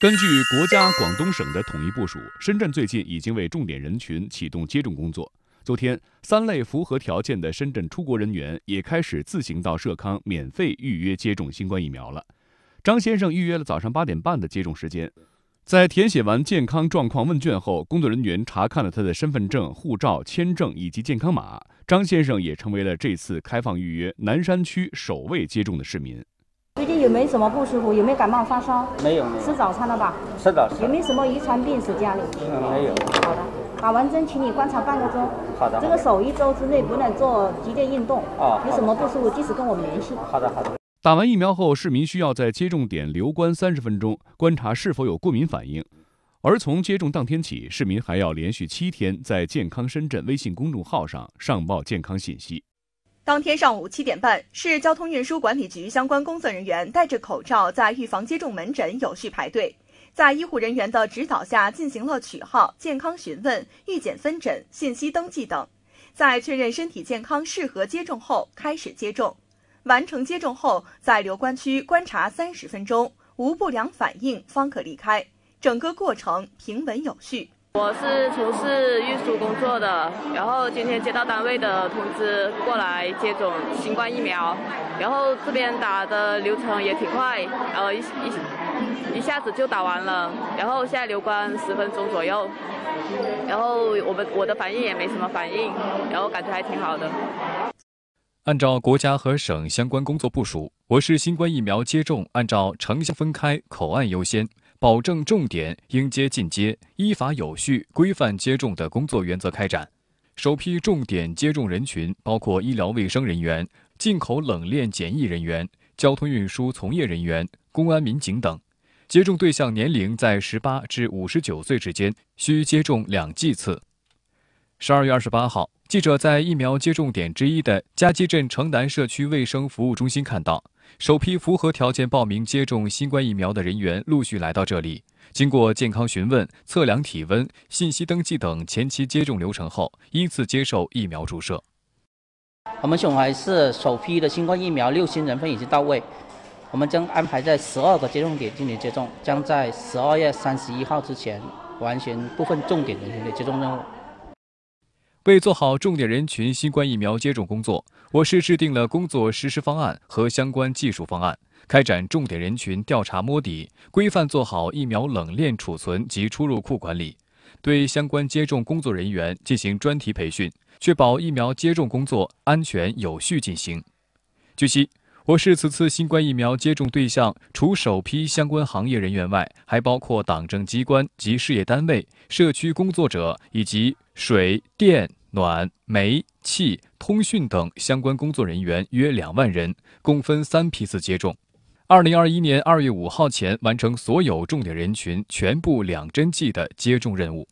根据国家、广东省的统一部署，深圳最近已经为重点人群启动接种工作。昨天，三类符合条件的深圳出国人员也开始自行到社康免费预约接种新冠疫苗了。张先生预约了早上八点半的接种时间，在填写完健康状况问卷后，工作人员查看了他的身份证、护照、签证以及健康码。张先生也成为了这次开放预约南山区首位接种的市民。最近有没有什么不舒服？有没有感冒发烧？没有。吃早餐了吧？吃早餐。有没有什么遗传病史家里？嗯，没有。好的，打完针请你观察半个钟。好的。这个手一周之内不能做激烈运动。哦。有什么不舒服及时跟我们联系。好的，好的。打完疫苗后，市民需要在接种点留观三十分钟，观察是否有过敏反应。而从接种当天起，市民还要连续七天在健康深圳微信公众号上上报健康信息。当天上午七点半，市交通运输管理局相关工作人员戴着口罩，在预防接种门诊有序排队，在医护人员的指导下进行了取号、健康询问、预检分诊、信息登记等，在确认身体健康适合接种后，开始接种。完成接种后，在留观区观察三十分钟，无不良反应方可离开。整个过程平稳有序。我是从事运输工作的，然后今天接到单位的通知过来接种新冠疫苗，然后这边打的流程也挺快，呃一一一下子就打完了，然后现在留观十分钟左右，然后我们我的反应也没什么反应，然后感觉还挺好的。按照国家和省相关工作部署，我市新冠疫苗接种按照城乡分开、口岸优先。保证重点应接尽接、依法有序、规范接种的工作原则开展。首批重点接种人群包括医疗卫生人员、进口冷链检疫人员、交通运输从业人员、公安民警等。接种对象年龄在十八至五十九岁之间，需接种两剂次。十二月二十八号，记者在疫苗接种点之一的嘉积镇城南社区卫生服务中心看到。首批符合条件报名接种新冠疫苗的人员陆续来到这里，经过健康询问、测量体温、信息登记等前期接种流程后，依次接受疫苗注射。我们雄淮市首批的新冠疫苗六千人份已经到位，我们将安排在十二个接种点进行接种，将在十二月三十一号之前完成部分重点人群的接种任务。为做好重点人群新冠疫苗接种工作，我市制定了工作实施方案和相关技术方案，开展重点人群调查摸底，规范做好疫苗冷链储存及出入库管理，对相关接种工作人员进行专题培训，确保疫苗接种工作安全有序进行。据悉，我市此次新冠疫苗接种对象除首批相关行业人员外，还包括党政机关及事业单位、社区工作者以及水电。暖、煤气、通讯等相关工作人员约两万人，共分三批次接种。二零二一年二月五号前完成所有重点人群全部两针剂的接种任务。